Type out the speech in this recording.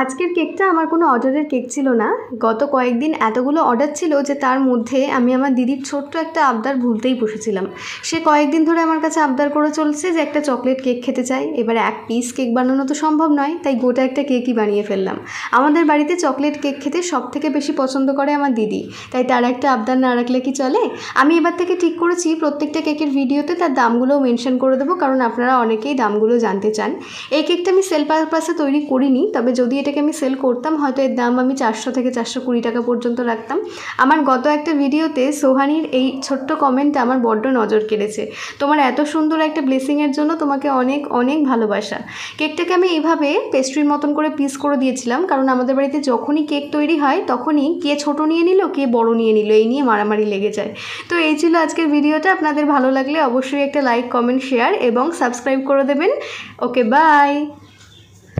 আজকের কেকটা আমার কোনো অর্ডারের কেক ছিল না গত কয়েকদিন এতগুলো অর্ডার ছিল যে তার মধ্যে আমি আমার দিদির ছোট্ট একটা আবদার ভুলতেই বসেছিলাম সে কয়েকদিন ধরে আমার কাছে আবদার করে চলছে যে একটা চকলেট কেক খেতে চাই এবার এক পিস কেক বানানো তো সম্ভব নয় তাই গোটা একটা কেকই বানিয়ে ফেললাম আমাদের বাড়িতে চকলেট কেক খেতে সব থেকে বেশি পছন্দ করে আমার দিদি তাই তার একটা আবদার না রাখলে কি চলে আমি এবার থেকে ঠিক করেছি প্রত্যেকটা কেকের ভিডিওতে তার দামগুলো মেনশন করে দেবো কারণ আপনারা অনেকেই দামগুলো জানতে চান এই কেকটা আমি সেল পারপাসে তৈরি করিনি তবে যদি এটাকে আমি সেল করতাম হয়তো এর দাম আমি চারশো থেকে চারশো কুড়ি টাকা পর্যন্ত রাখতাম আমার গত একটা ভিডিওতে সোহানির এই ছোট্ট কমেন্টটা আমার বড্ড নজর কেড়েছে তোমার এত সুন্দর একটা ব্লেসিংয়ের জন্য তোমাকে অনেক অনেক ভালোবাসা কেকটাকে আমি এইভাবে পেস্ট্রির মতন করে পিস করে দিয়েছিলাম কারণ আমাদের বাড়িতে যখনই কেক তৈরি হয় তখনই কে ছোট নিয়ে নিল কে বড় নিয়ে নিল এই নিয়ে মারামারি লেগে যায় তো এই ছিল আজকের ভিডিওটা আপনাদের ভালো লাগলে অবশ্যই একটা লাইক কমেন্ট শেয়ার এবং সাবস্ক্রাইব করে দেবেন ওকে বাই